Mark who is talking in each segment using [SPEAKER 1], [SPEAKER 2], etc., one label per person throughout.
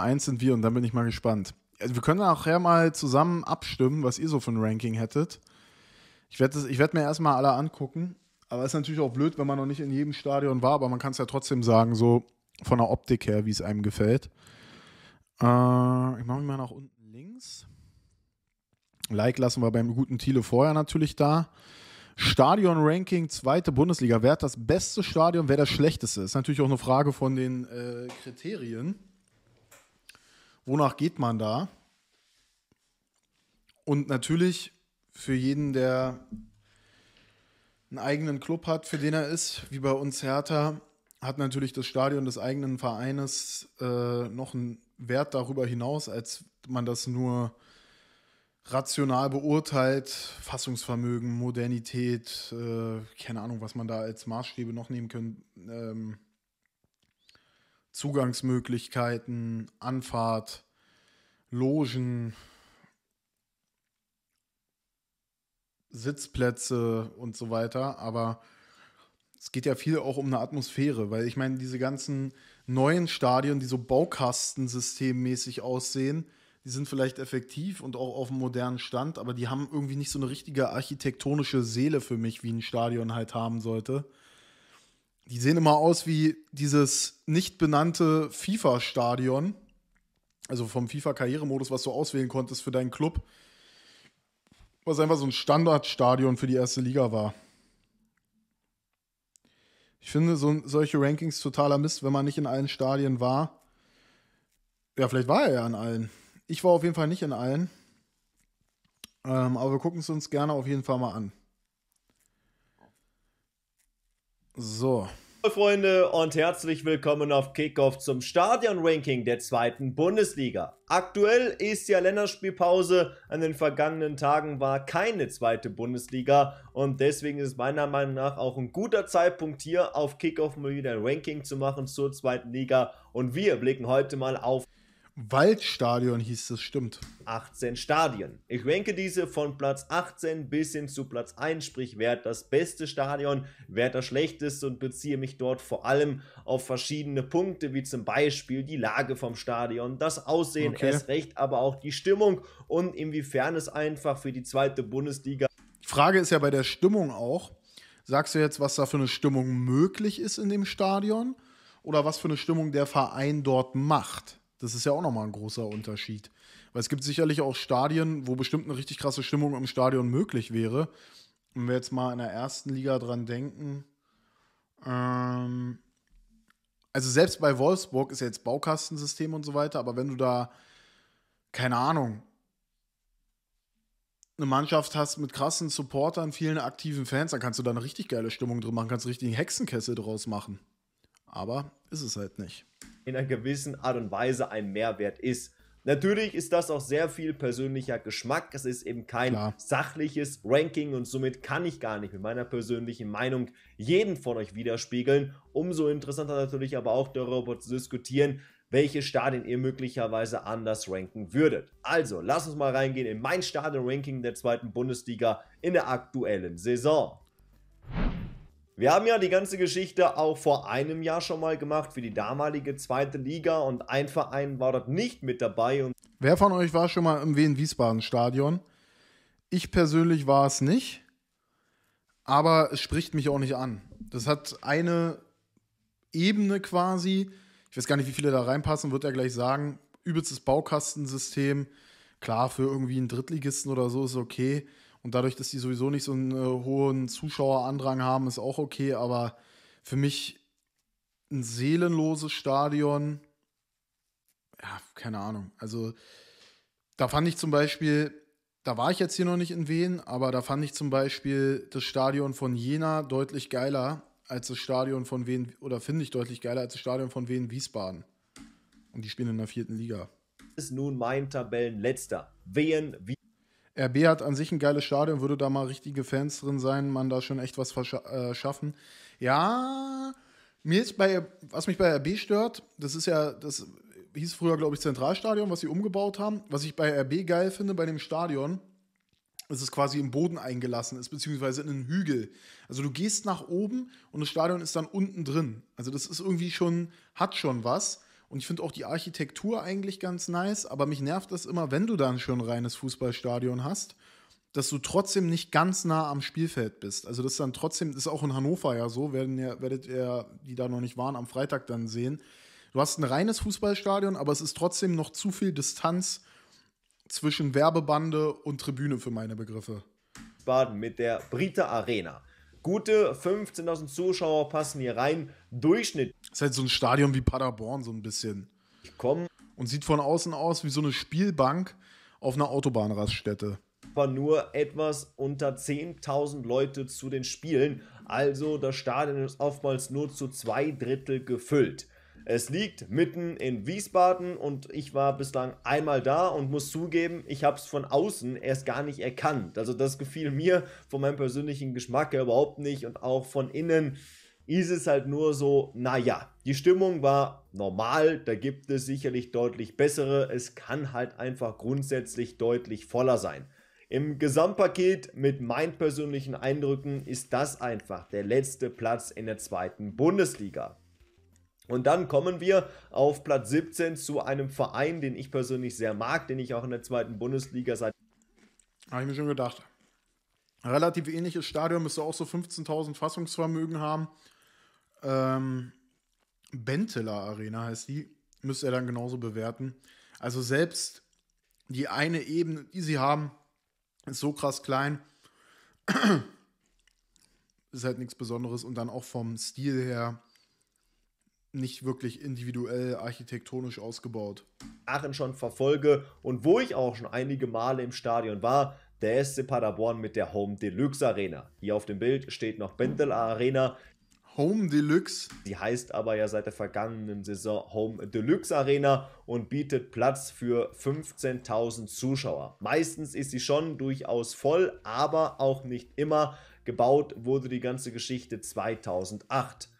[SPEAKER 1] Nummer 1 sind wir und dann bin ich mal gespannt. Also wir können nachher mal zusammen abstimmen, was ihr so für ein Ranking hättet. Ich werde werd mir erstmal alle angucken. Aber es ist natürlich auch blöd, wenn man noch nicht in jedem Stadion war, aber man kann es ja trotzdem sagen, so von der Optik her, wie es einem gefällt. Äh, ich mache mich mal nach unten links. Like lassen wir beim guten Thiele vorher natürlich da. Stadion-Ranking, zweite Bundesliga. Wer hat das beste Stadion, wer das schlechteste? Ist natürlich auch eine Frage von den äh, Kriterien wonach geht man da? Und natürlich für jeden, der einen eigenen Club hat, für den er ist, wie bei uns Hertha, hat natürlich das Stadion des eigenen Vereines äh, noch einen Wert darüber hinaus, als man das nur rational beurteilt. Fassungsvermögen, Modernität, äh, keine Ahnung, was man da als Maßstäbe noch nehmen könnte. Ähm, Zugangsmöglichkeiten, Anfahrt, Logen, Sitzplätze und so weiter. Aber es geht ja viel auch um eine Atmosphäre, weil ich meine, diese ganzen neuen Stadien, die so baukastensystemmäßig aussehen, die sind vielleicht effektiv und auch auf einem modernen Stand, aber die haben irgendwie nicht so eine richtige architektonische Seele für mich, wie ein Stadion halt haben sollte. Die sehen immer aus wie dieses nicht benannte FIFA-Stadion. Also vom FIFA-Karrieremodus, was du auswählen konntest für deinen Club. Was einfach so ein Standardstadion für die erste Liga war. Ich finde so, solche Rankings totaler Mist, wenn man nicht in allen Stadien war. Ja, vielleicht war er ja in allen. Ich war auf jeden Fall nicht in allen. Ähm, aber wir gucken es uns gerne auf jeden Fall mal an. So.
[SPEAKER 2] Freunde und herzlich willkommen auf Kickoff zum Stadion-Ranking der zweiten Bundesliga. Aktuell ist ja Länderspielpause. An den vergangenen Tagen war keine zweite Bundesliga und deswegen ist meiner Meinung nach auch ein guter Zeitpunkt hier auf Kickoff mal wieder ein Ranking zu machen zur zweiten Liga. Und wir blicken heute mal auf Waldstadion hieß es, stimmt. 18 Stadien. Ich ranke diese von Platz 18 bis hin zu Platz 1, sprich, wer hat das beste Stadion, wer hat das schlechteste und beziehe mich dort vor allem auf verschiedene Punkte, wie zum Beispiel die Lage vom Stadion, das Aussehen okay. erst recht, aber auch die Stimmung und inwiefern es einfach für die zweite Bundesliga.
[SPEAKER 1] Die Frage ist ja bei der Stimmung auch, sagst du jetzt, was da für eine Stimmung möglich ist in dem Stadion oder was für eine Stimmung der Verein dort macht? Das ist ja auch nochmal ein großer Unterschied. Weil es gibt sicherlich auch Stadien, wo bestimmt eine richtig krasse Stimmung im Stadion möglich wäre. Wenn wir jetzt mal in der ersten Liga dran denken. Ähm, also selbst bei Wolfsburg ist ja jetzt Baukastensystem und so weiter, aber wenn du da, keine Ahnung, eine Mannschaft hast mit krassen Supportern, vielen aktiven Fans, dann kannst du da eine richtig geile Stimmung drin machen, kannst richtig einen Hexenkessel draus machen. Aber ist es halt nicht in einer gewissen Art
[SPEAKER 2] und Weise ein Mehrwert ist. Natürlich ist das auch sehr viel persönlicher Geschmack. Es ist eben kein Klar. sachliches Ranking und somit kann ich gar nicht mit meiner persönlichen Meinung jeden von euch widerspiegeln. Umso interessanter natürlich aber auch darüber zu diskutieren, welche Stadien ihr möglicherweise anders ranken würdet. Also, lasst uns mal reingehen in mein Stadion-Ranking der zweiten Bundesliga in der aktuellen Saison. Wir haben ja die ganze Geschichte auch vor einem Jahr schon mal gemacht für die damalige zweite Liga und ein Verein war dort nicht mit dabei. Und
[SPEAKER 1] Wer von euch war schon mal im Wien Wiesbaden Stadion? Ich persönlich war es nicht, aber es spricht mich auch nicht an. Das hat eine Ebene quasi, ich weiß gar nicht, wie viele da reinpassen, wird er gleich sagen, übelstes Baukastensystem. Klar, für irgendwie einen Drittligisten oder so ist okay. Und dadurch, dass die sowieso nicht so einen äh, hohen Zuschauerandrang haben, ist auch okay. Aber für mich ein seelenloses Stadion, ja, keine Ahnung. Also da fand ich zum Beispiel, da war ich jetzt hier noch nicht in Wien, aber da fand ich zum Beispiel das Stadion von Jena deutlich geiler als das Stadion von Wien, oder finde ich deutlich geiler als das Stadion von Wien Wiesbaden. Und die spielen in der vierten Liga. Ist nun mein Tabellenletzter. Wien Wiesbaden RB hat an sich ein geiles Stadion, würde da mal richtige Fans drin sein, man da schon echt was äh, schaffen. Ja, mir ist bei, was mich bei RB stört, das ist ja, das hieß früher, glaube ich, Zentralstadion, was sie umgebaut haben. Was ich bei RB geil finde, bei dem Stadion, dass es quasi im Boden eingelassen ist, beziehungsweise in einen Hügel. Also du gehst nach oben und das Stadion ist dann unten drin. Also das ist irgendwie schon, hat schon was. Und ich finde auch die Architektur eigentlich ganz nice, aber mich nervt das immer, wenn du dann schon ein reines Fußballstadion hast, dass du trotzdem nicht ganz nah am Spielfeld bist. Also das ist dann trotzdem, das ist auch in Hannover ja so, werden ja, werdet ihr, die da noch nicht waren, am Freitag dann sehen. Du hast ein reines Fußballstadion, aber es ist trotzdem noch zu viel Distanz zwischen Werbebande und Tribüne für meine Begriffe.
[SPEAKER 2] Baden mit der
[SPEAKER 1] Brita Arena. Gute 15.000 Zuschauer passen hier rein. Durchschnitt. ist halt so ein Stadion wie Paderborn, so ein bisschen. Ich Komm. Und sieht von außen aus wie so eine Spielbank auf einer Autobahnraststätte. Aber nur etwas unter 10.000
[SPEAKER 2] Leute zu den Spielen. Also das Stadion ist oftmals nur zu zwei Drittel gefüllt. Es liegt mitten in Wiesbaden und ich war bislang einmal da und muss zugeben, ich habe es von außen erst gar nicht erkannt. Also das gefiel mir von meinem persönlichen Geschmack her überhaupt nicht und auch von innen ist es halt nur so, naja, die Stimmung war normal, da gibt es sicherlich deutlich bessere, es kann halt einfach grundsätzlich deutlich voller sein. Im Gesamtpaket mit meinen persönlichen Eindrücken ist das einfach der letzte Platz in der zweiten Bundesliga. Und dann kommen wir auf Platz 17 zu einem Verein, den ich persönlich sehr mag,
[SPEAKER 1] den ich auch in der zweiten Bundesliga seit. Habe ich mir schon gedacht. Relativ ähnliches Stadion, müsste auch so 15.000 Fassungsvermögen haben. Ähm, Benteler Arena heißt die, müsste er dann genauso bewerten. Also selbst die eine Ebene, die sie haben, ist so krass klein. ist halt nichts Besonderes und dann auch vom Stil her nicht wirklich individuell architektonisch ausgebaut. Aachen schon verfolge
[SPEAKER 2] und wo ich auch schon einige Male im Stadion war, der SC Paderborn mit der Home Deluxe Arena. Hier auf dem Bild steht noch Bendel Arena. Home Deluxe. Die heißt aber ja seit der vergangenen Saison Home Deluxe Arena und bietet Platz für 15.000 Zuschauer. Meistens ist sie schon durchaus voll, aber auch nicht immer. Gebaut wurde die ganze Geschichte 2008.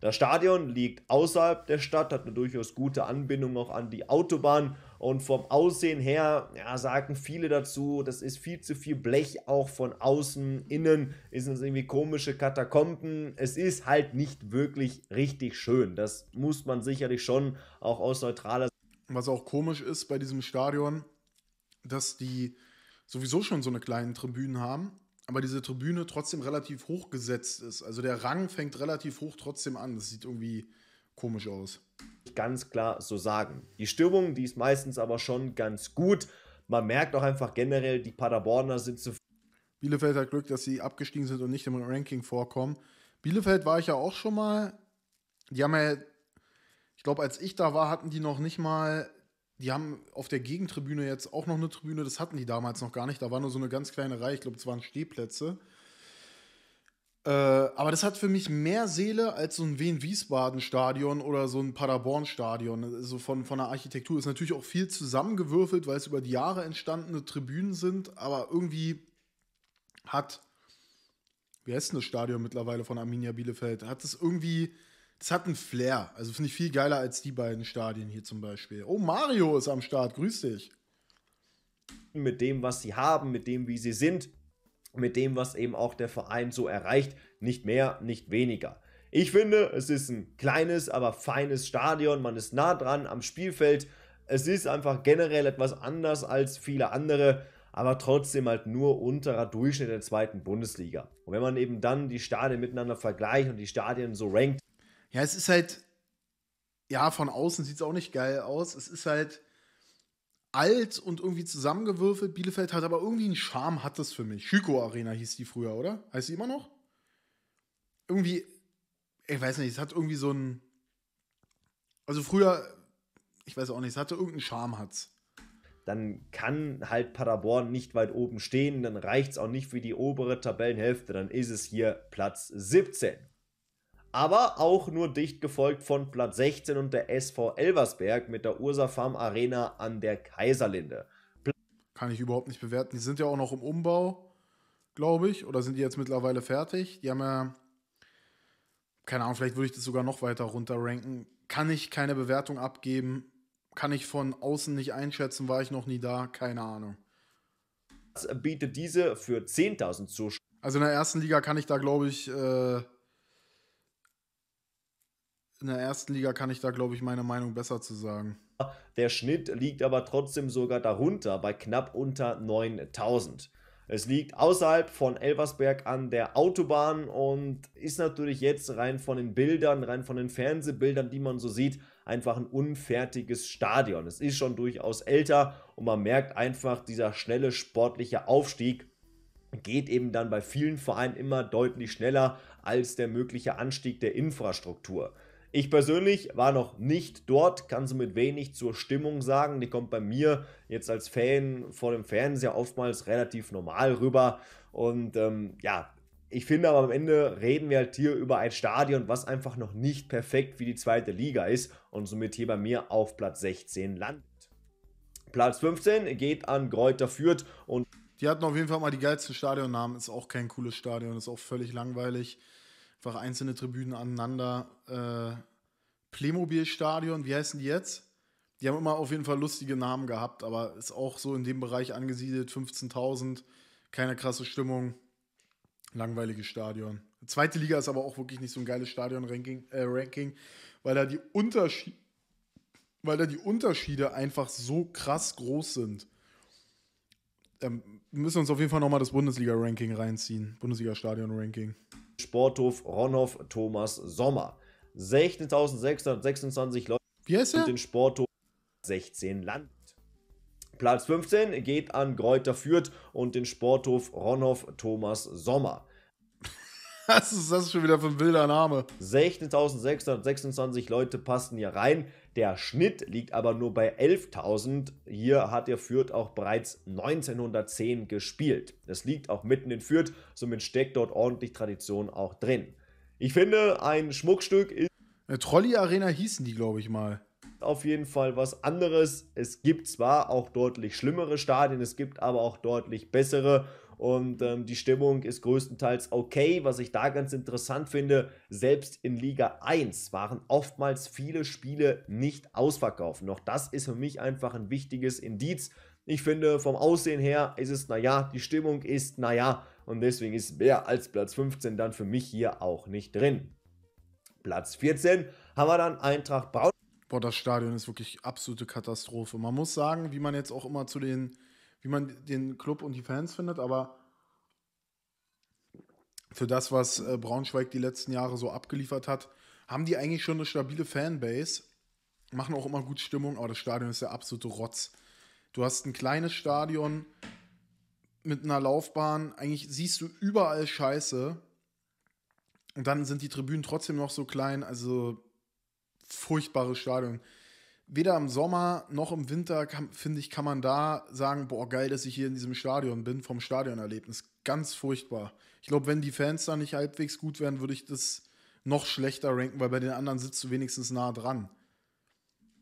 [SPEAKER 2] Das Stadion liegt außerhalb der Stadt, hat eine durchaus gute Anbindung auch an die Autobahn und vom Aussehen her ja, sagen viele dazu, das ist viel zu viel Blech auch von außen, innen ist es irgendwie komische Katakomben. Es ist halt nicht wirklich richtig schön.
[SPEAKER 1] Das muss man sicherlich schon auch aus neutraler Sicht. Was auch komisch ist bei diesem Stadion, dass die sowieso schon so eine kleine Tribüne haben aber diese Tribüne trotzdem relativ hoch gesetzt ist. Also der Rang fängt relativ hoch trotzdem an. Das sieht irgendwie komisch aus. Ganz klar so sagen. Die Stimmung, die ist meistens aber schon ganz gut. Man merkt auch einfach generell, die Paderborner sind zu. Bielefeld hat Glück, dass sie abgestiegen sind und nicht im Ranking vorkommen. Bielefeld war ich ja auch schon mal. Die haben ja, ich glaube, als ich da war, hatten die noch nicht mal die haben auf der Gegentribüne jetzt auch noch eine Tribüne, das hatten die damals noch gar nicht. Da war nur so eine ganz kleine Reihe, ich glaube, es waren Stehplätze. Äh, aber das hat für mich mehr Seele als so ein Wien-Wiesbaden-Stadion oder so ein Paderborn-Stadion. Also von, von der Architektur ist natürlich auch viel zusammengewürfelt, weil es über die Jahre entstandene Tribünen sind. Aber irgendwie hat, wie heißt denn das Stadion mittlerweile von Arminia Bielefeld? Hat es irgendwie das hat einen Flair. Also finde ich viel geiler als die beiden Stadien hier zum Beispiel. Oh, Mario ist am Start, grüß dich.
[SPEAKER 2] Mit dem, was sie haben, mit dem, wie sie sind, mit dem, was eben auch der Verein so erreicht. Nicht mehr, nicht weniger. Ich finde, es ist ein kleines, aber feines Stadion. Man ist nah dran am Spielfeld. Es ist einfach generell etwas anders als viele andere, aber trotzdem halt nur unterer Durchschnitt der zweiten Bundesliga. Und wenn man eben dann die Stadien miteinander vergleicht und die Stadien so rankt, ja, es ist halt,
[SPEAKER 1] ja, von außen sieht es auch nicht geil aus. Es ist halt alt und irgendwie zusammengewürfelt. Bielefeld hat aber irgendwie einen Charme, hat das für mich. Schüko Arena hieß die früher, oder? Heißt die immer noch? Irgendwie, ich weiß nicht, es hat irgendwie so ein. Also früher, ich weiß auch nicht, es hatte irgendeinen Charme, hat's
[SPEAKER 2] dann kann halt Paderborn nicht weit oben stehen, dann reicht es auch nicht für die obere Tabellenhälfte, dann ist es hier Platz 17 aber auch nur dicht gefolgt von Platz 16 und der SV Elversberg mit der Ursa Farm Arena an der Kaiserlinde.
[SPEAKER 1] Pla Kann ich überhaupt nicht bewerten. Die sind ja auch noch im Umbau, glaube ich, oder sind die jetzt mittlerweile fertig? Die haben ja, keine Ahnung, vielleicht würde ich das sogar noch weiter runter ranken. Kann ich keine Bewertung abgeben? Kann ich von außen nicht einschätzen? War ich noch nie da? Keine Ahnung.
[SPEAKER 2] Was Bietet diese für 10.000 Zuschauer.
[SPEAKER 1] Also in der ersten Liga kann ich da, glaube ich, äh in der ersten Liga kann ich da, glaube ich, meine Meinung besser zu sagen.
[SPEAKER 2] Der Schnitt liegt aber trotzdem sogar darunter, bei knapp unter 9000. Es liegt außerhalb von Elversberg an der Autobahn und ist natürlich jetzt rein von den Bildern, rein von den Fernsehbildern, die man so sieht, einfach ein unfertiges Stadion. Es ist schon durchaus älter und man merkt einfach, dieser schnelle sportliche Aufstieg geht eben dann bei vielen Vereinen immer deutlich schneller als der mögliche Anstieg der Infrastruktur. Ich persönlich war noch nicht dort, kann somit wenig zur Stimmung sagen. Die kommt bei mir jetzt als Fan vor dem Fernseher oftmals relativ normal rüber. Und ähm, ja, ich finde aber am Ende reden wir halt hier über ein Stadion, was einfach noch nicht perfekt wie die zweite Liga ist und somit hier bei mir auf Platz 16 landet. Platz 15
[SPEAKER 1] geht an Gräuter Fürth und. Die hatten auf jeden Fall mal die geilsten Stadionnamen. Ist auch kein cooles Stadion, ist auch völlig langweilig einfach einzelne Tribünen aneinander. Äh, Playmobil-Stadion, wie heißen die jetzt? Die haben immer auf jeden Fall lustige Namen gehabt, aber ist auch so in dem Bereich angesiedelt, 15.000, keine krasse Stimmung, langweiliges Stadion. Zweite Liga ist aber auch wirklich nicht so ein geiles Stadion-Ranking, äh, Ranking, weil, da die weil da die Unterschiede einfach so krass groß sind. Ähm, wir uns auf jeden Fall nochmal das Bundesliga-Ranking reinziehen, Bundesliga-Stadion-Ranking.
[SPEAKER 2] Sporthof Ronhof Thomas Sommer. 16.626 Leute Wie heißt er? und den Sporthof 16 Land. Platz 15 geht an Gräuter Fürth und den Sporthof Ronhof Thomas Sommer. Das ist, das ist schon wieder für ein wilder Name. 16.626 Leute passen hier rein. Der Schnitt liegt aber nur bei 11.000. Hier hat der Fürth auch bereits 1910 gespielt. Es liegt auch mitten in Fürth, somit steckt dort ordentlich Tradition auch drin. Ich finde, ein Schmuckstück ist. Trolley Arena
[SPEAKER 1] hießen die, glaube ich mal
[SPEAKER 2] auf jeden Fall was anderes. Es gibt zwar auch deutlich schlimmere Stadien, es gibt aber auch deutlich bessere. Und ähm, die Stimmung ist größtenteils okay. Was ich da ganz interessant finde, selbst in Liga 1 waren oftmals viele Spiele nicht ausverkauft. Noch das ist für mich einfach ein wichtiges Indiz. Ich finde, vom Aussehen her ist es naja, die Stimmung ist naja. Und deswegen ist mehr als
[SPEAKER 1] Platz 15 dann für mich hier auch nicht drin. Platz 14 haben wir dann Eintracht Braun. Boah, das Stadion ist wirklich absolute Katastrophe. Man muss sagen, wie man jetzt auch immer zu den wie man den Club und die Fans findet, aber für das, was äh, Braunschweig die letzten Jahre so abgeliefert hat, haben die eigentlich schon eine stabile Fanbase, machen auch immer gut Stimmung, aber das Stadion ist der absolute Rotz. Du hast ein kleines Stadion mit einer Laufbahn, eigentlich siehst du überall Scheiße und dann sind die Tribünen trotzdem noch so klein, also furchtbares Stadion weder im Sommer noch im Winter, finde ich, kann man da sagen, boah, geil, dass ich hier in diesem Stadion bin, vom Stadionerlebnis. Ganz furchtbar. Ich glaube, wenn die Fans da nicht halbwegs gut wären, würde ich das noch schlechter ranken, weil bei den anderen sitzt du wenigstens nah dran.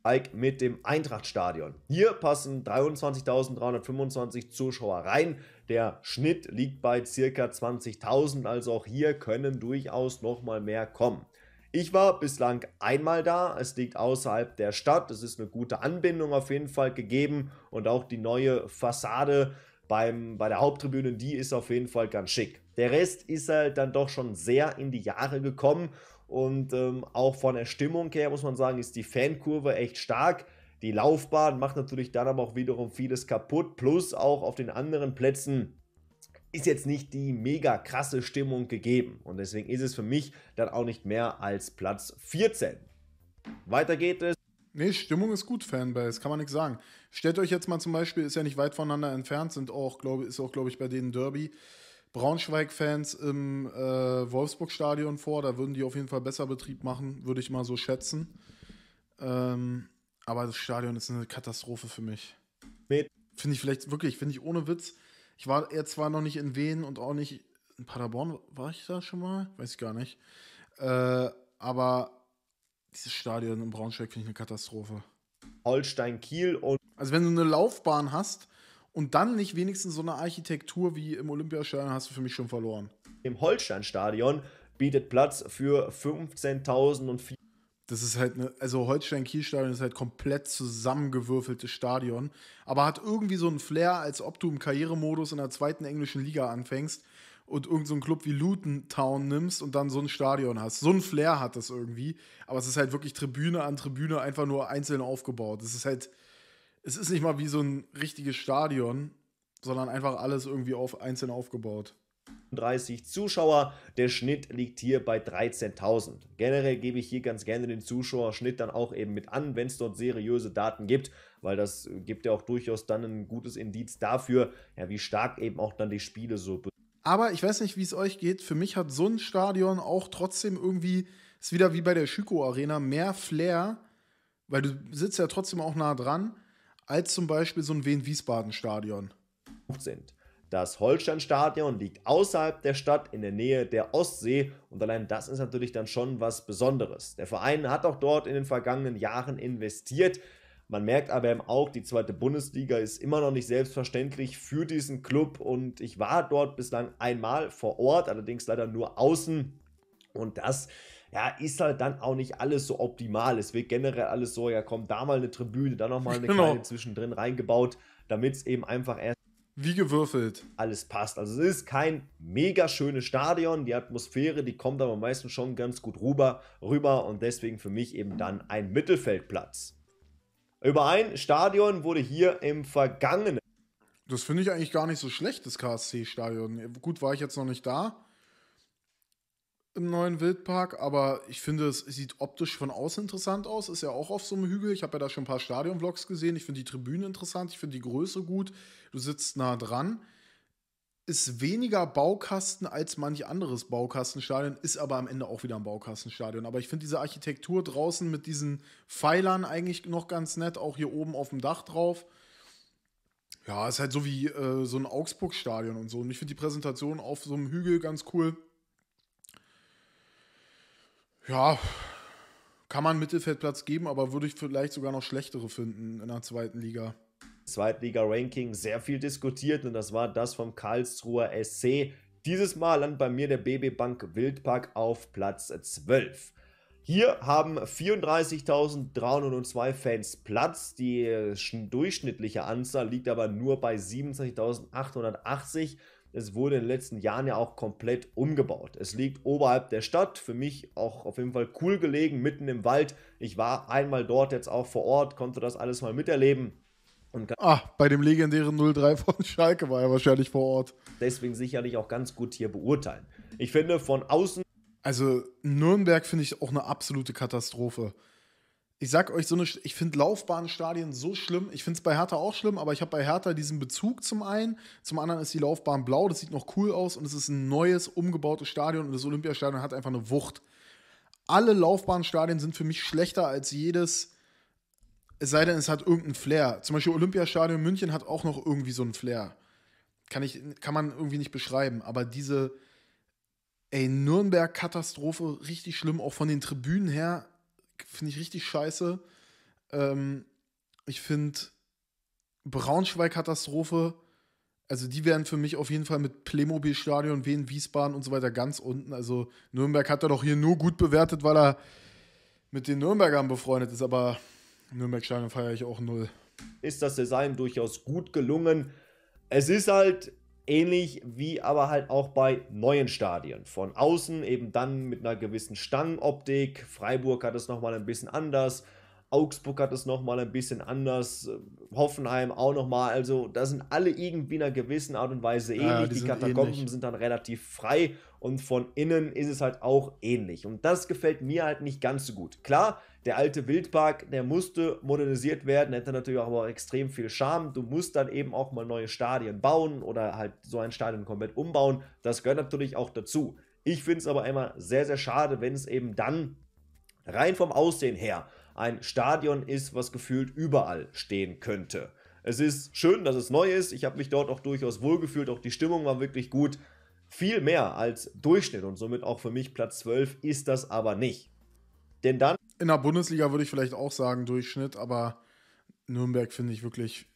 [SPEAKER 1] Mike mit dem Eintrachtstadion. Hier passen
[SPEAKER 2] 23.325 Zuschauer rein. Der Schnitt liegt bei circa 20.000, also auch hier können durchaus noch mal mehr kommen. Ich war bislang einmal da. Es liegt außerhalb der Stadt. Es ist eine gute Anbindung auf jeden Fall gegeben. Und auch die neue Fassade beim, bei der Haupttribüne, die ist auf jeden Fall ganz schick. Der Rest ist halt dann doch schon sehr in die Jahre gekommen. Und ähm, auch von der Stimmung her muss man sagen, ist die Fankurve echt stark. Die Laufbahn macht natürlich dann aber auch wiederum vieles kaputt. Plus auch auf den anderen Plätzen ist jetzt nicht die mega krasse Stimmung
[SPEAKER 1] gegeben. Und deswegen ist es für mich dann auch nicht mehr als Platz 14. Weiter geht es. Nee, Stimmung ist gut, Fanbase, kann man nichts sagen. Stellt euch jetzt mal zum Beispiel, ist ja nicht weit voneinander entfernt, sind auch, glaube ist auch, glaube ich, bei denen Derby. Braunschweig-Fans im äh, Wolfsburg-Stadion vor, da würden die auf jeden Fall besser Betrieb machen, würde ich mal so schätzen. Ähm, aber das Stadion ist eine Katastrophe für mich. Finde ich vielleicht wirklich, finde ich ohne Witz, ich war jetzt zwar noch nicht in Wien und auch nicht in Paderborn, war ich da schon mal? Weiß ich gar nicht. Äh, aber dieses Stadion in Braunschweig finde ich eine Katastrophe. Holstein Kiel und. Also wenn du eine Laufbahn hast und dann nicht wenigstens so eine Architektur wie im Olympiastadion, hast du für mich schon verloren. Im Holsteinstadion bietet Platz für 15.004 das ist halt, eine, also Holstein-Kiel-Stadion ist halt komplett zusammengewürfeltes Stadion, aber hat irgendwie so einen Flair, als ob du im Karrieremodus in der zweiten englischen Liga anfängst und irgendeinen so Club wie Luton Town nimmst und dann so ein Stadion hast. So ein Flair hat das irgendwie, aber es ist halt wirklich Tribüne an Tribüne einfach nur einzeln aufgebaut. Es ist halt, es ist nicht mal wie so ein richtiges Stadion, sondern einfach alles irgendwie auf, einzeln aufgebaut. 30 Zuschauer.
[SPEAKER 2] Der Schnitt liegt hier bei 13.000. Generell gebe ich hier ganz gerne den Zuschauerschnitt dann auch eben mit an, wenn es dort seriöse Daten gibt, weil das gibt ja auch durchaus dann ein gutes
[SPEAKER 1] Indiz dafür, ja, wie stark eben auch dann die Spiele so. Aber ich weiß nicht, wie es euch geht. Für mich hat so ein Stadion auch trotzdem irgendwie, ist wieder wie bei der Schüko Arena, mehr Flair, weil du sitzt ja trotzdem auch nah dran, als zum Beispiel so ein Wien-Wiesbaden-Stadion. Sind.
[SPEAKER 2] Das Holstein-Stadion liegt außerhalb der Stadt in der Nähe der Ostsee und allein das ist natürlich dann schon was Besonderes. Der Verein hat auch dort in den vergangenen Jahren investiert. Man merkt aber eben auch, die zweite Bundesliga ist immer noch nicht selbstverständlich für diesen Club und ich war dort bislang einmal vor Ort, allerdings leider nur außen und das ja, ist halt dann auch nicht alles so optimal. Es wird generell alles so, ja kommt da mal eine Tribüne, da nochmal eine genau. kleine zwischendrin reingebaut, damit es eben einfach erst wie gewürfelt. Alles passt. Also es ist kein mega schönes Stadion. Die Atmosphäre, die kommt aber meistens schon ganz gut rüber, rüber und deswegen für mich eben dann
[SPEAKER 1] ein Mittelfeldplatz. Über ein Stadion wurde hier im vergangenen. Das finde ich eigentlich gar nicht so schlecht, das KSC-Stadion. Gut, war ich jetzt noch nicht da im neuen Wildpark, aber ich finde, es sieht optisch von außen interessant aus. Ist ja auch auf so einem Hügel. Ich habe ja da schon ein paar Stadion-Vlogs gesehen. Ich finde die Tribüne interessant, ich finde die Größe gut. Du sitzt nah dran. Ist weniger Baukasten als manch anderes Baukastenstadion, ist aber am Ende auch wieder ein Baukastenstadion. Aber ich finde diese Architektur draußen mit diesen Pfeilern eigentlich noch ganz nett, auch hier oben auf dem Dach drauf. Ja, ist halt so wie äh, so ein Augsburg-Stadion und so. Und ich finde die Präsentation auf so einem Hügel ganz cool ja, kann man Mittelfeldplatz geben, aber würde ich vielleicht sogar noch schlechtere finden in der zweiten Liga. Zweitliga-Ranking
[SPEAKER 2] sehr viel diskutiert und das war das vom Karlsruher SC. Dieses Mal landet bei mir der BB Bank Wildpark auf Platz 12. Hier haben 34.302 Fans Platz. Die äh, durchschnittliche Anzahl liegt aber nur bei 27.880. Es wurde in den letzten Jahren ja auch komplett umgebaut. Es liegt oberhalb der Stadt, für mich auch auf jeden Fall cool gelegen, mitten im Wald. Ich war einmal dort jetzt auch vor Ort, konnte das alles mal miterleben. Und ah,
[SPEAKER 1] bei dem legendären 03 von Schalke war er wahrscheinlich vor Ort. Deswegen sicherlich auch ganz gut hier beurteilen. Ich finde von außen. Also Nürnberg finde ich auch eine absolute Katastrophe ich sag euch so eine, ich finde Laufbahnstadien so schlimm. Ich finde es bei Hertha auch schlimm, aber ich habe bei Hertha diesen Bezug zum einen. Zum anderen ist die Laufbahn blau, das sieht noch cool aus und es ist ein neues, umgebautes Stadion und das Olympiastadion hat einfach eine Wucht. Alle Laufbahnstadien sind für mich schlechter als jedes, es sei denn, es hat irgendeinen Flair. Zum Beispiel Olympiastadion München hat auch noch irgendwie so einen Flair. Kann, ich, kann man irgendwie nicht beschreiben, aber diese, ey, Nürnberg-Katastrophe, richtig schlimm, auch von den Tribünen her finde ich richtig scheiße. Ähm, ich finde Braunschweig-Katastrophe, also die wären für mich auf jeden Fall mit Playmobil-Stadion, Wien, Wiesbaden und so weiter ganz unten. Also Nürnberg hat er doch hier nur gut bewertet, weil er mit den Nürnbergern befreundet ist, aber Nürnberg-Stadion feiere ich auch null. Ist das Design durchaus gut gelungen.
[SPEAKER 2] Es ist halt Ähnlich wie aber halt auch bei neuen Stadien. Von außen eben dann mit einer gewissen Stangenoptik. Freiburg hat es nochmal ein bisschen anders. Augsburg hat es nochmal ein bisschen anders. Hoffenheim auch nochmal. Also da sind alle irgendwie in einer gewissen Art und Weise ähnlich. Ja, die, die sind Katakomben ähnlich. sind dann relativ frei und von innen ist es halt auch ähnlich. Und das gefällt mir halt nicht ganz so gut. Klar, der alte Wildpark, der musste modernisiert werden, hätte natürlich auch aber extrem viel Charme. Du musst dann eben auch mal neue Stadien bauen oder halt so ein Stadion komplett umbauen. Das gehört natürlich auch dazu. Ich finde es aber immer sehr, sehr schade, wenn es eben dann rein vom Aussehen her ein Stadion ist, was gefühlt überall stehen könnte. Es ist schön, dass es neu ist. Ich habe mich dort auch durchaus wohlgefühlt. Auch die Stimmung war wirklich gut. Viel mehr als Durchschnitt und somit auch für mich Platz 12 ist das aber nicht. Denn dann
[SPEAKER 1] in der Bundesliga würde ich vielleicht auch sagen Durchschnitt, aber Nürnberg finde ich wirklich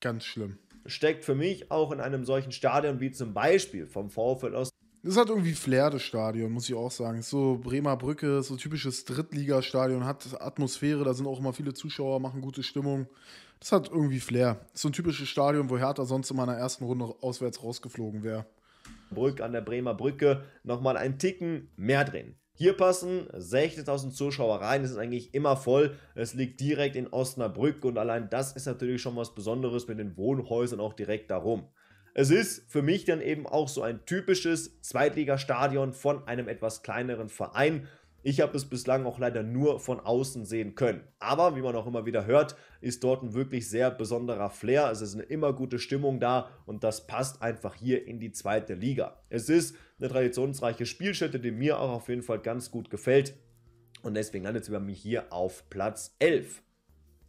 [SPEAKER 1] ganz schlimm.
[SPEAKER 2] Steckt für mich auch in einem solchen Stadion wie zum Beispiel vom VfL aus.
[SPEAKER 1] Das hat irgendwie Flair, das Stadion, muss ich auch sagen. so Bremer Brücke, so typisches Drittligastadion, hat Atmosphäre, da sind auch immer viele Zuschauer, machen gute Stimmung. Das hat irgendwie Flair. so ein typisches Stadion, wo Hertha sonst in meiner ersten Runde auswärts rausgeflogen wäre.
[SPEAKER 2] Brück an der Bremer Brücke nochmal einen Ticken mehr drehen. Hier passen 60.000 Zuschauer rein, es ist eigentlich immer voll. Es liegt direkt in Osnabrück und allein das ist natürlich schon was Besonderes mit den Wohnhäusern auch direkt darum. Es ist für mich dann eben auch so ein typisches Zweitligastadion von einem etwas kleineren Verein. Ich habe es bislang auch leider nur von außen sehen können. Aber wie man auch immer wieder hört, ist dort ein wirklich sehr besonderer Flair. Also es ist eine immer gute Stimmung da und das passt einfach hier in die zweite Liga. Es ist eine traditionsreiche Spielstätte, die mir auch auf jeden Fall ganz gut gefällt. Und deswegen landet sie bei mir hier auf Platz 11.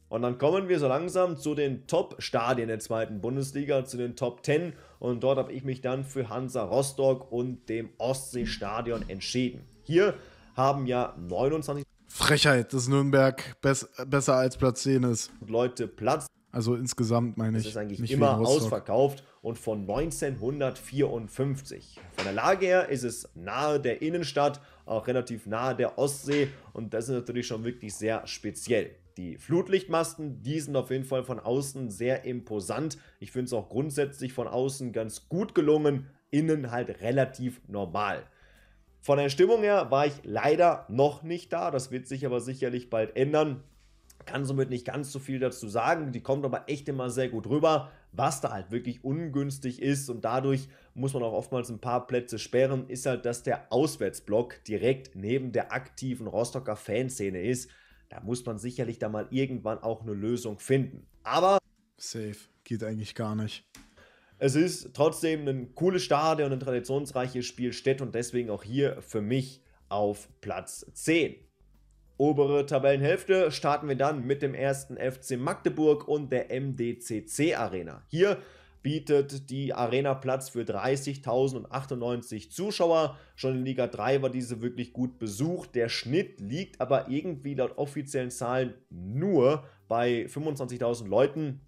[SPEAKER 2] Und dann kommen wir so langsam zu den Top-Stadien der zweiten Bundesliga, zu den Top 10. Und dort habe ich mich dann für Hansa Rostock und dem Ostseestadion entschieden. Hier haben ja 29
[SPEAKER 1] Frechheit, dass Nürnberg besser als Platz 10 ist. Leute Platz also insgesamt meine ich. Es ist eigentlich immer ausverkauft
[SPEAKER 2] und von 1954. Von der Lage her ist es nahe der Innenstadt, auch relativ nahe der Ostsee und das ist natürlich schon wirklich sehr speziell. Die Flutlichtmasten, die sind auf jeden Fall von außen sehr imposant. Ich finde es auch grundsätzlich von außen ganz gut gelungen, innen halt relativ normal. Von der Stimmung her war ich leider noch nicht da, das wird sich aber sicherlich bald ändern kann somit nicht ganz so viel dazu sagen. Die kommt aber echt immer sehr gut rüber, was da halt wirklich ungünstig ist. Und dadurch muss man auch oftmals ein paar Plätze sperren, ist halt, dass der Auswärtsblock direkt neben der aktiven Rostocker Fanszene ist. Da muss man sicherlich da mal irgendwann auch eine Lösung finden. Aber. Safe, geht eigentlich gar nicht. Es ist trotzdem ein cooles Stadion, ein traditionsreiches Spiel, Spielstätte und deswegen auch hier für mich auf Platz 10 obere Tabellenhälfte starten wir dann mit dem ersten FC Magdeburg und der MDCC Arena. Hier bietet die Arena Platz für 30.098 Zuschauer. Schon in Liga 3 war diese wirklich gut besucht. Der Schnitt liegt aber irgendwie laut offiziellen Zahlen nur bei 25.000 Leuten.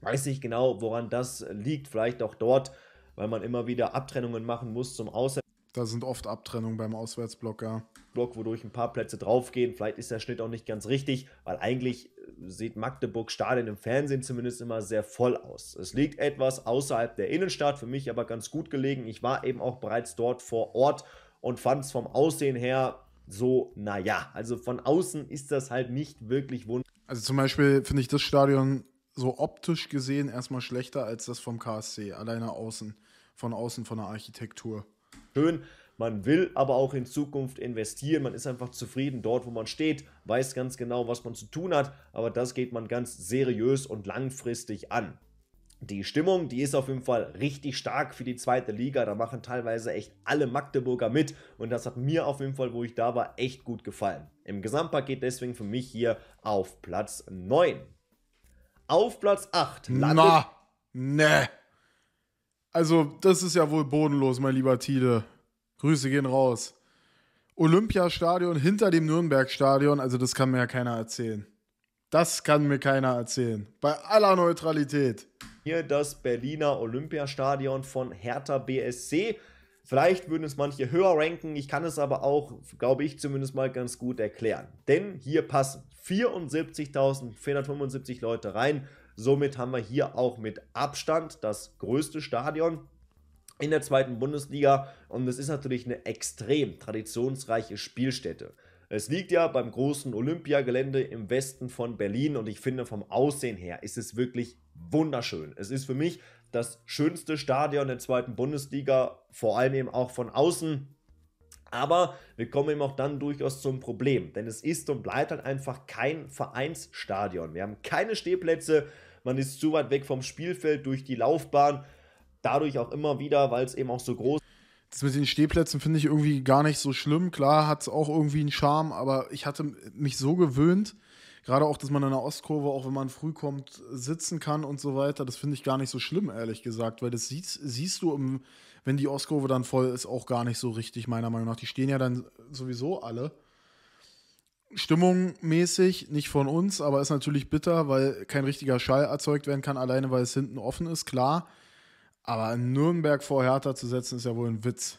[SPEAKER 2] Weiß nicht genau, woran das liegt. Vielleicht auch dort, weil man immer wieder Abtrennungen machen muss zum Ausland. Da
[SPEAKER 1] sind oft Abtrennungen beim Auswärtsblocker. ja.
[SPEAKER 2] Block, wodurch ein paar Plätze draufgehen. Vielleicht ist der Schnitt auch nicht ganz richtig, weil eigentlich äh, sieht Magdeburg Stadion im Fernsehen zumindest immer sehr voll aus. Es liegt etwas außerhalb der Innenstadt, für mich aber ganz gut gelegen. Ich war eben auch bereits dort vor Ort und fand es vom Aussehen her so, naja. Also von außen ist das halt
[SPEAKER 1] nicht wirklich wunderbar. Also zum Beispiel finde ich das Stadion so optisch gesehen erstmal schlechter als das vom KSC, alleine außen, von außen von der Architektur schön.
[SPEAKER 2] Man will aber auch in Zukunft investieren. Man ist einfach zufrieden dort, wo man steht, weiß ganz genau, was man zu tun hat. Aber das geht man ganz seriös und langfristig an. Die Stimmung, die ist auf jeden Fall richtig stark für die zweite Liga. Da machen teilweise echt alle Magdeburger mit. Und das hat mir auf jeden Fall, wo ich da war, echt gut gefallen. Im Gesamtpaket deswegen für mich hier auf Platz 9. Auf Platz 8
[SPEAKER 1] landet. Na, ne. Also, das ist ja wohl bodenlos, mein lieber Tide. Grüße gehen raus. Olympiastadion hinter dem Nürnbergstadion, also das kann mir ja keiner erzählen. Das kann mir keiner erzählen. Bei aller Neutralität. Hier
[SPEAKER 2] das Berliner Olympiastadion von Hertha BSC. Vielleicht würden es manche höher ranken, ich kann es aber auch, glaube ich, zumindest mal ganz gut erklären. Denn hier passen 74.475 Leute rein Somit haben wir hier auch mit Abstand das größte Stadion in der zweiten Bundesliga und es ist natürlich eine extrem traditionsreiche Spielstätte. Es liegt ja beim großen Olympiagelände im Westen von Berlin und ich finde vom Aussehen her ist es wirklich wunderschön. Es ist für mich das schönste Stadion der zweiten Bundesliga, vor allem eben auch von außen. Aber wir kommen eben auch dann durchaus zum Problem, denn es ist und bleibt halt einfach kein Vereinsstadion. Wir haben keine Stehplätze, man ist zu weit weg vom Spielfeld
[SPEAKER 1] durch die Laufbahn, dadurch auch immer wieder, weil es eben auch so groß ist. Das mit den Stehplätzen finde ich irgendwie gar nicht so schlimm. Klar hat es auch irgendwie einen Charme, aber ich hatte mich so gewöhnt, gerade auch, dass man in der Ostkurve, auch wenn man früh kommt, sitzen kann und so weiter. Das finde ich gar nicht so schlimm, ehrlich gesagt, weil das siehst, siehst du im wenn die Ostkurve dann voll ist, auch gar nicht so richtig, meiner Meinung nach. Die stehen ja dann sowieso alle. Stimmungmäßig, nicht von uns, aber ist natürlich bitter, weil kein richtiger Schall erzeugt werden kann, alleine weil es hinten offen ist, klar. Aber in Nürnberg vor Hertha zu setzen, ist ja wohl ein Witz.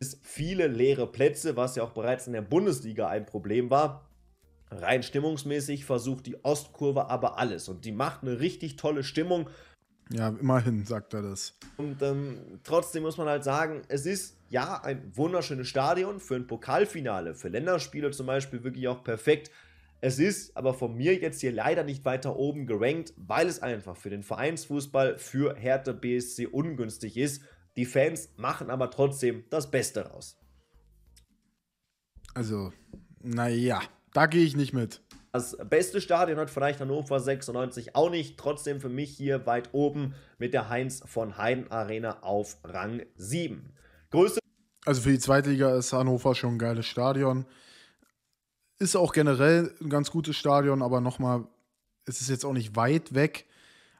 [SPEAKER 2] Es Ist viele leere Plätze, was ja auch bereits in der Bundesliga ein Problem war. Rein stimmungsmäßig versucht die Ostkurve aber alles und die macht eine richtig tolle Stimmung.
[SPEAKER 1] Ja, immerhin sagt er das.
[SPEAKER 2] Und ähm, trotzdem muss man halt sagen, es ist ja ein wunderschönes Stadion für ein Pokalfinale, für Länderspiele zum Beispiel wirklich auch perfekt. Es ist aber von mir jetzt hier leider nicht weiter oben gerankt, weil es einfach für den Vereinsfußball, für Hertha BSC ungünstig ist. Die Fans machen aber trotzdem das Beste raus.
[SPEAKER 1] Also, naja, da gehe ich nicht mit.
[SPEAKER 2] Das beste Stadion hat vielleicht Hannover 96 auch nicht. Trotzdem für mich hier weit oben mit der Heinz von Heiden Arena auf Rang 7.
[SPEAKER 1] Größte also für die Zweitliga ist Hannover schon ein geiles Stadion. Ist auch generell ein ganz gutes Stadion, aber nochmal, es ist jetzt auch nicht weit weg,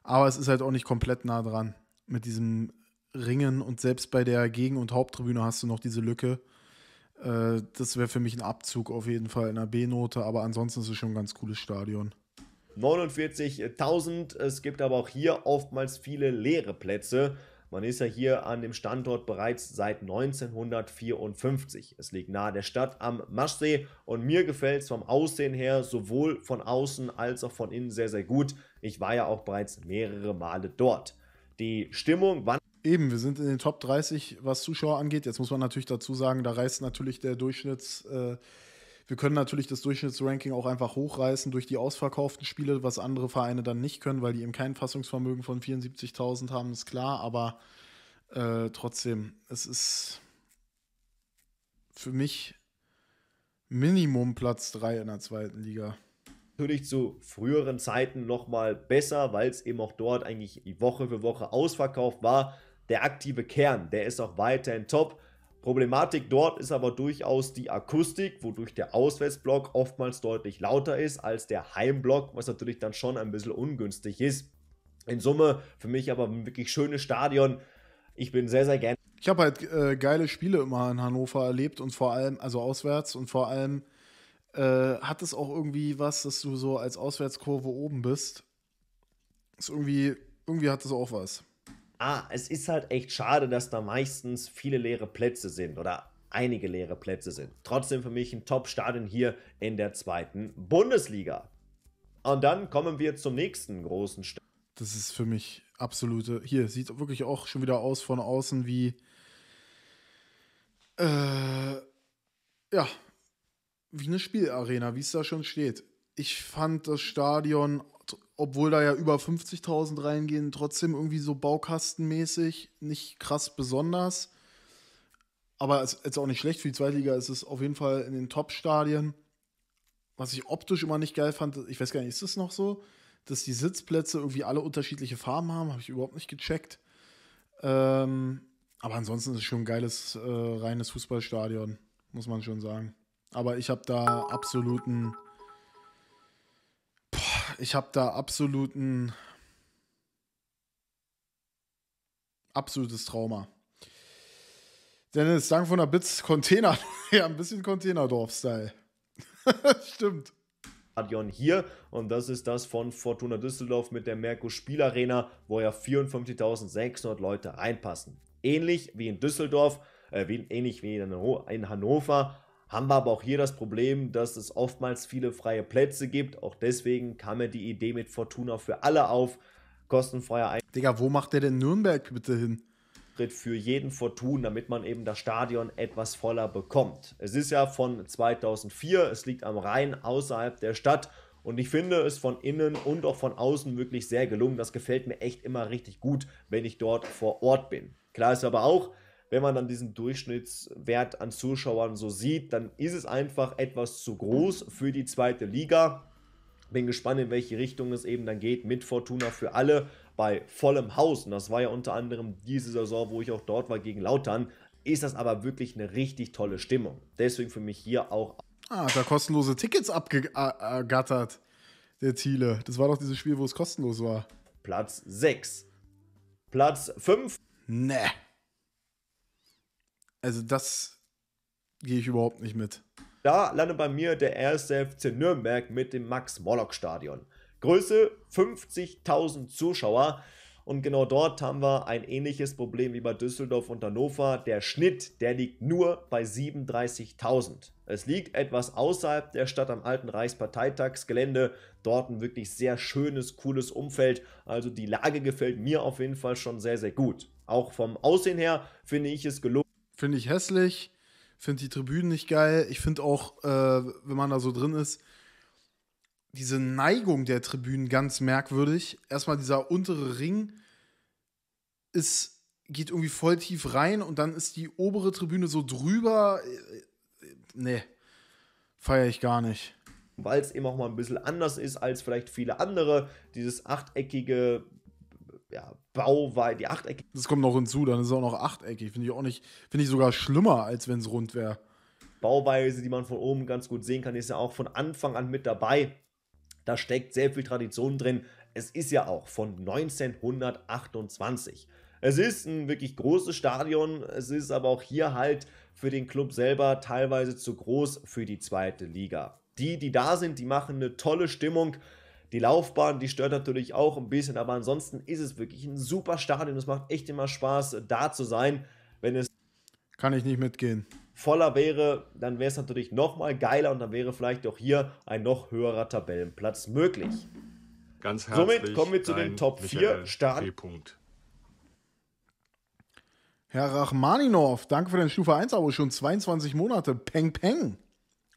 [SPEAKER 1] aber es ist halt auch nicht komplett nah dran mit diesem Ringen und selbst bei der Gegen- und Haupttribüne hast du noch diese Lücke. Äh, das wäre für mich ein Abzug auf jeden Fall in der B-Note, aber ansonsten ist es schon ein ganz cooles Stadion.
[SPEAKER 2] 49.000. Es gibt aber auch hier oftmals viele leere Plätze. Man ist ja hier an dem Standort bereits seit 1954. Es liegt nahe der Stadt am Maschsee und mir gefällt es vom Aussehen her sowohl von außen als auch von innen sehr, sehr gut. Ich war ja auch bereits mehrere Male
[SPEAKER 1] dort. Die Stimmung, wann Eben, wir sind in den Top 30, was Zuschauer angeht. Jetzt muss man natürlich dazu sagen, da reißt natürlich der Durchschnitts. Äh, wir können natürlich das Durchschnittsranking auch einfach hochreißen durch die ausverkauften Spiele, was andere Vereine dann nicht können, weil die eben kein Fassungsvermögen von 74.000 haben, ist klar. Aber äh, trotzdem, es ist für mich Minimum Platz 3 in der zweiten Liga
[SPEAKER 2] natürlich zu früheren Zeiten noch mal besser, weil es eben auch dort eigentlich Woche für Woche ausverkauft war der aktive Kern, der ist auch weiterhin top. Problematik dort ist aber durchaus die Akustik, wodurch der Auswärtsblock oftmals deutlich lauter ist als der Heimblock, was natürlich dann schon ein bisschen ungünstig ist. In Summe für
[SPEAKER 1] mich aber ein wirklich schönes Stadion. Ich bin sehr, sehr gerne. Ich habe halt äh, geile Spiele immer in Hannover erlebt und vor allem, also auswärts und vor allem äh, hat es auch irgendwie was, dass du so als Auswärtskurve oben bist. Ist irgendwie, irgendwie hat es auch was
[SPEAKER 2] ah, es ist halt echt schade, dass da meistens viele leere Plätze sind oder einige leere Plätze sind. Trotzdem für mich ein Top-Stadion hier in der zweiten Bundesliga. Und dann kommen wir zum nächsten großen Stadion.
[SPEAKER 1] Das ist für mich absolute. Hier sieht wirklich auch schon wieder aus von außen wie. Äh, ja, wie eine Spielarena, wie es da schon steht. Ich fand das Stadion obwohl da ja über 50.000 reingehen, trotzdem irgendwie so baukastenmäßig nicht krass besonders. Aber es ist auch nicht schlecht für die Zweitliga. Es ist auf jeden Fall in den Top-Stadien. Was ich optisch immer nicht geil fand, ich weiß gar nicht, ist das noch so, dass die Sitzplätze irgendwie alle unterschiedliche Farben haben? Habe ich überhaupt nicht gecheckt. Ähm, aber ansonsten ist es schon ein geiles, äh, reines Fußballstadion, muss man schon sagen. Aber ich habe da absoluten ich habe da absoluten absolutes Trauma. Dennis, Dank von der Bits Container. ja, ein bisschen Containerdorf-Style.
[SPEAKER 2] Stimmt. Stadion hier und das ist das von Fortuna Düsseldorf mit der Merkur Spielarena, wo ja 54.600 Leute reinpassen. Ähnlich wie in Düsseldorf, äh, wie, ähnlich wie in Hannover, haben wir aber auch hier das Problem, dass es oftmals viele freie Plätze gibt. Auch deswegen kam mir die Idee mit Fortuna für alle auf, kostenfreier Eintritt.
[SPEAKER 1] Digga, wo macht der denn Nürnberg bitte hin?
[SPEAKER 2] für jeden Fortun, damit man eben das Stadion etwas voller bekommt. Es ist ja von 2004, es liegt am Rhein außerhalb der Stadt und ich finde es von innen und auch von außen wirklich sehr gelungen. Das gefällt mir echt immer richtig gut, wenn ich dort vor Ort bin. Klar ist aber auch, wenn man dann diesen Durchschnittswert an Zuschauern so sieht, dann ist es einfach etwas zu groß für die zweite Liga. Bin gespannt, in welche Richtung es eben dann geht mit Fortuna für alle bei vollem Haus. Und das war ja unter anderem diese Saison, wo ich auch dort war gegen Lautern. Ist das aber wirklich eine richtig tolle Stimmung. Deswegen für mich hier auch.
[SPEAKER 1] Ah, hat er kostenlose Tickets abgegattert, der Thiele. Das war doch dieses Spiel, wo es kostenlos war. Platz 6. Platz 5. Ne. Also das
[SPEAKER 2] gehe ich überhaupt nicht mit. Da landet bei mir der erste FC Nürnberg mit dem max mollock stadion Größe 50.000 Zuschauer. Und genau dort haben wir ein ähnliches Problem wie bei Düsseldorf und Hannover. Der Schnitt, der liegt nur bei 37.000. Es liegt etwas außerhalb der Stadt am alten Reichsparteitagsgelände. Dort ein wirklich sehr schönes, cooles Umfeld. Also die Lage gefällt mir
[SPEAKER 1] auf jeden Fall schon sehr, sehr gut. Auch vom Aussehen her finde ich es gelungen, Finde ich hässlich, finde die Tribünen nicht geil. Ich finde auch, äh, wenn man da so drin ist, diese Neigung der Tribünen ganz merkwürdig. Erstmal dieser untere Ring ist, geht irgendwie voll tief rein und dann ist die obere Tribüne so drüber. Äh, äh, nee, feiere ich gar nicht weil es eben auch
[SPEAKER 2] mal ein bisschen anders ist als vielleicht viele andere. Dieses achteckige ja,
[SPEAKER 1] Bauweise, die achteckig. Das kommt noch hinzu, dann ist es auch noch achteckig. Finde ich auch nicht, finde ich sogar schlimmer, als wenn es rund wäre.
[SPEAKER 2] Bauweise, die man von oben ganz gut sehen kann, ist ja auch von Anfang an mit dabei. Da steckt sehr viel Tradition drin. Es ist ja auch von 1928. Es ist ein wirklich großes Stadion, es ist aber auch hier halt für den Club selber teilweise zu groß für die zweite Liga. Die, die da sind, die machen eine tolle Stimmung. Die Laufbahn, die stört natürlich auch ein bisschen, aber ansonsten ist es wirklich ein super Stadion. Es macht echt immer Spaß, da zu sein. Wenn es kann ich nicht mitgehen. Voller wäre, dann wäre es natürlich noch mal geiler und dann wäre vielleicht auch hier ein noch höherer Tabellenplatz möglich. Ganz herzlich. Somit kommen wir zu den Top 4 Start.
[SPEAKER 1] Herr Rachmaninov, danke für dein Stufe 1 Abo, schon 22 Monate. Peng, peng.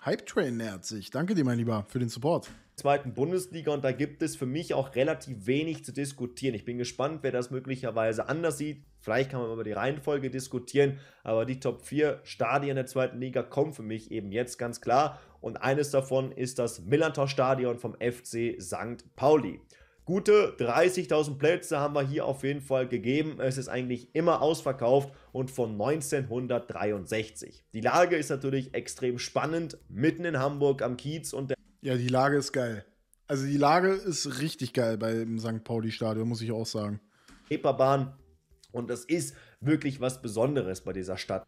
[SPEAKER 1] Hype Train nähert sich. Danke dir, mein Lieber, für den Support.
[SPEAKER 2] Zweiten Bundesliga und da gibt es für mich auch relativ wenig zu diskutieren. Ich bin gespannt, wer das möglicherweise anders sieht. Vielleicht kann man über die Reihenfolge diskutieren, aber die Top 4 Stadien der zweiten Liga kommen für mich eben jetzt ganz klar. Und eines davon ist das Millantor Stadion vom FC St. Pauli gute 30.000 Plätze haben wir hier auf jeden Fall gegeben. Es ist eigentlich immer ausverkauft und von 1963.
[SPEAKER 1] Die Lage ist natürlich extrem spannend, mitten in Hamburg am Kiez und der. Ja, die Lage ist geil. Also die Lage ist richtig geil beim St. Pauli-Stadion, muss ich auch sagen. Reeperbahn und das ist wirklich was Besonderes bei dieser Stadt.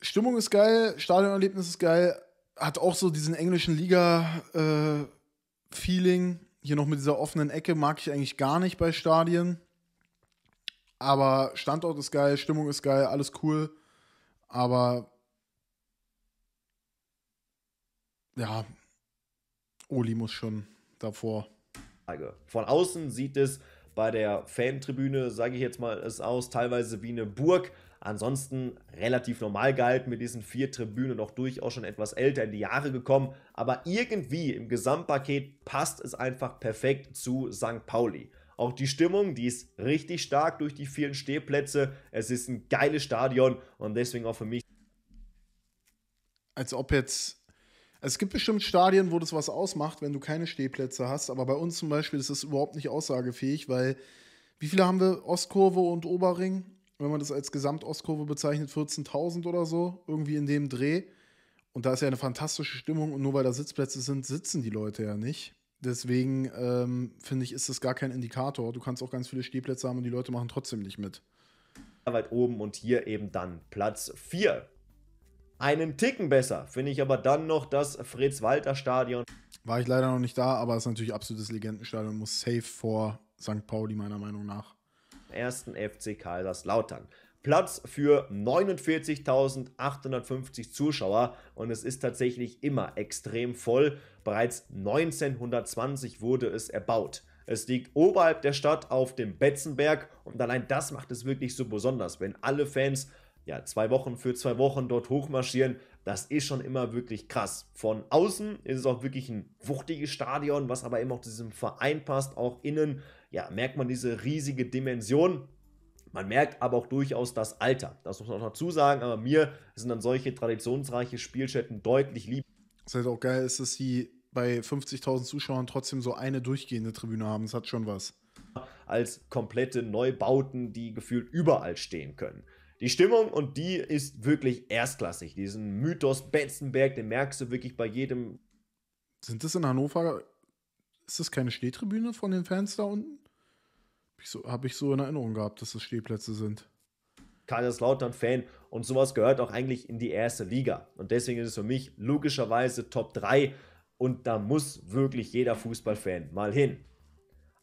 [SPEAKER 1] Stimmung ist geil, Stadionerlebnis ist geil, hat auch so diesen englischen Liga-Feeling. Äh, hier noch mit dieser offenen Ecke mag ich eigentlich gar nicht bei Stadien. Aber Standort ist geil, Stimmung ist geil, alles cool. Aber ja, Oli muss schon davor.
[SPEAKER 2] Von außen sieht es bei der Fantribüne, sage ich jetzt mal, es aus, teilweise wie eine Burg. Ansonsten relativ normal gehalten mit diesen vier Tribünen, auch durchaus schon etwas älter in die Jahre gekommen. Aber irgendwie im Gesamtpaket passt es einfach perfekt zu St. Pauli. Auch die Stimmung, die ist richtig stark durch die vielen Stehplätze. Es ist ein geiles Stadion und deswegen auch für mich.
[SPEAKER 1] Als ob jetzt. Also es gibt bestimmt Stadien, wo das was ausmacht, wenn du keine Stehplätze hast. Aber bei uns zum Beispiel ist es überhaupt nicht aussagefähig, weil wie viele haben wir? Ostkurve und Oberring? wenn man das als Gesamtostkurve bezeichnet, 14.000 oder so, irgendwie in dem Dreh. Und da ist ja eine fantastische Stimmung und nur weil da Sitzplätze sind, sitzen die Leute ja nicht. Deswegen ähm, finde ich, ist das gar kein Indikator. Du kannst auch ganz viele Stehplätze haben und die Leute machen trotzdem nicht mit.
[SPEAKER 2] Weit oben und hier eben dann Platz 4. Einen Ticken besser finde ich aber dann noch das Fritz-Walter-Stadion.
[SPEAKER 1] War ich leider noch nicht da, aber ist natürlich absolutes Legendenstadion, muss safe vor St. Pauli meiner Meinung nach
[SPEAKER 2] ersten FC Kaiserslautern. Platz für 49.850 Zuschauer und es ist tatsächlich immer extrem voll. Bereits 1920 wurde es erbaut. Es liegt oberhalb der Stadt auf dem Betzenberg und allein das macht es wirklich so besonders, wenn alle Fans ja zwei Wochen für zwei Wochen dort hochmarschieren. Das ist schon immer wirklich krass. Von außen ist es auch wirklich ein wuchtiges Stadion, was aber eben auch diesem Verein passt. Auch innen ja, merkt man diese riesige Dimension. Man merkt aber auch durchaus das Alter. Das muss man auch dazu sagen, aber mir
[SPEAKER 1] sind dann solche traditionsreiche Spielstätten deutlich lieber. Das ist halt auch geil, ist, dass sie bei 50.000 Zuschauern trotzdem so eine durchgehende Tribüne haben. Das hat schon was. Als komplette
[SPEAKER 2] Neubauten, die gefühlt überall stehen können. Die Stimmung und die ist wirklich
[SPEAKER 1] erstklassig. Diesen Mythos Betzenberg, den merkst du wirklich bei jedem. Sind das in Hannover? Ist das keine Stehtribüne von den Fans da unten? Habe ich, so, hab ich so in Erinnerung gehabt, dass das Stehplätze sind.
[SPEAKER 2] Kaiserslautern-Fan und sowas gehört auch eigentlich in die erste Liga. Und deswegen ist es für mich logischerweise Top 3 und da muss wirklich jeder Fußballfan mal hin.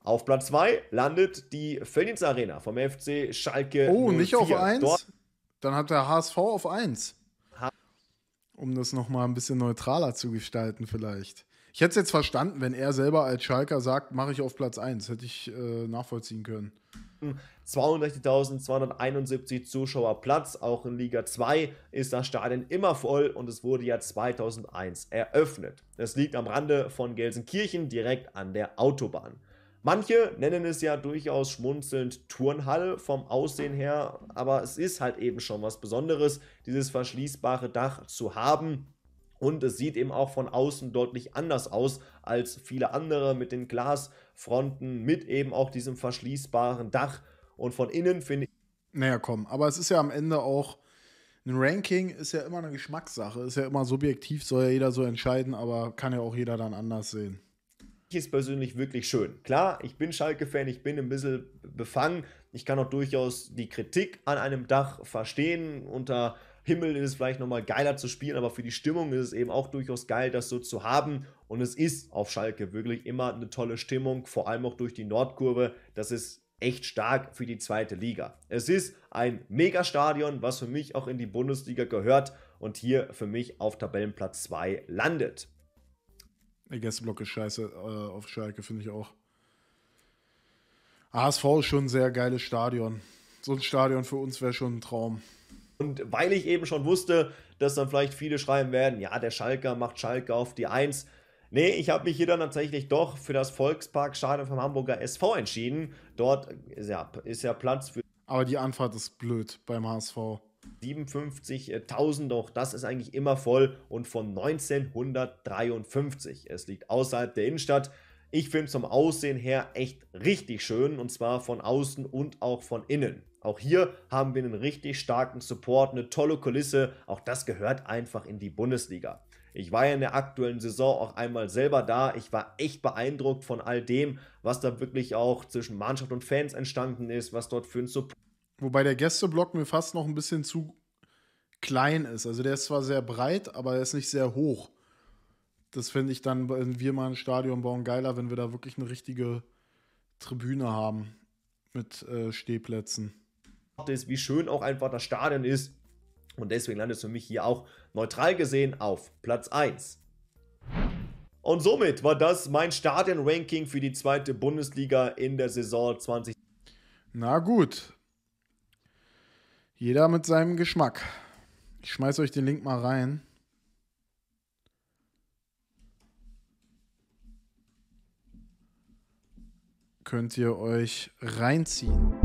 [SPEAKER 2] Auf Platz 2 landet die Phoenix Arena vom FC Schalke. Oh, 04. nicht auf 1?
[SPEAKER 1] Dann hat der HSV auf 1. Um das nochmal ein bisschen neutraler zu gestalten, vielleicht. Ich hätte es jetzt verstanden, wenn er selber als Schalker sagt, mache ich auf Platz 1. Hätte ich äh, nachvollziehen können.
[SPEAKER 2] 32.271 hm. Zuschauer Platz, auch in Liga 2 ist das Stadion immer voll und es wurde ja 2001 eröffnet. Es liegt am Rande von Gelsenkirchen direkt an der Autobahn. Manche nennen es ja durchaus schmunzelnd Turnhalle vom Aussehen her, aber es ist halt eben schon was Besonderes, dieses verschließbare Dach zu haben und es sieht eben auch von außen deutlich anders aus als viele andere mit den Glasfronten, mit eben auch diesem verschließbaren Dach.
[SPEAKER 1] Und von innen finde ich. Naja, komm, aber es ist ja am Ende auch. Ein Ranking ist ja immer eine Geschmackssache, ist ja immer subjektiv, soll ja jeder so entscheiden, aber kann ja auch jeder dann anders sehen
[SPEAKER 2] ist persönlich wirklich schön. Klar, ich bin Schalke-Fan, ich bin ein bisschen befangen. Ich kann auch durchaus die Kritik an einem Dach verstehen unter Himmel ist es vielleicht nochmal geiler zu spielen, aber für die Stimmung ist es eben auch durchaus geil, das so zu haben. Und es ist auf Schalke wirklich immer eine tolle Stimmung, vor allem auch durch die Nordkurve. Das ist echt stark für die zweite Liga. Es ist ein Megastadion, was für mich auch in die Bundesliga gehört und hier für mich auf Tabellenplatz 2 landet. Der Gästeblock
[SPEAKER 1] ist scheiße äh, auf Schalke, finde ich auch. ASV ist schon ein sehr geiles Stadion. So ein Stadion für uns wäre schon ein Traum. Und weil ich eben schon wusste,
[SPEAKER 2] dass dann vielleicht viele schreiben werden, ja, der Schalker macht Schalke auf die Eins. Nee, ich habe mich hier dann tatsächlich doch für das Volkspark Stadion vom Hamburger SV entschieden. Dort ist ja, ist ja Platz für. Aber die Anfahrt ist blöd beim HSV. 57.000, äh, doch das ist eigentlich immer voll und von 1953. Es liegt außerhalb der Innenstadt. Ich finde zum Aussehen her echt richtig schön und zwar von außen und auch von innen. Auch hier haben wir einen richtig starken Support, eine tolle Kulisse. Auch das gehört einfach in die Bundesliga. Ich war ja in der aktuellen Saison auch einmal selber da. Ich war echt beeindruckt von all dem, was da wirklich auch zwischen Mannschaft und Fans entstanden
[SPEAKER 1] ist, was dort für ein Support. Wobei der Gästeblock mir fast noch ein bisschen zu klein ist. Also der ist zwar sehr breit, aber er ist nicht sehr hoch. Das finde ich dann, wenn wir mal ein Stadion bauen, geiler, wenn wir da wirklich eine richtige Tribüne haben mit äh, Stehplätzen
[SPEAKER 2] ist, wie schön auch einfach das Stadion ist. Und deswegen landet es für mich hier auch neutral gesehen auf Platz 1. Und somit war das mein Stadion-Ranking für die zweite Bundesliga in der Saison 20.
[SPEAKER 1] Na gut. Jeder mit seinem Geschmack. Ich schmeiße euch den Link mal rein. Könnt ihr euch reinziehen.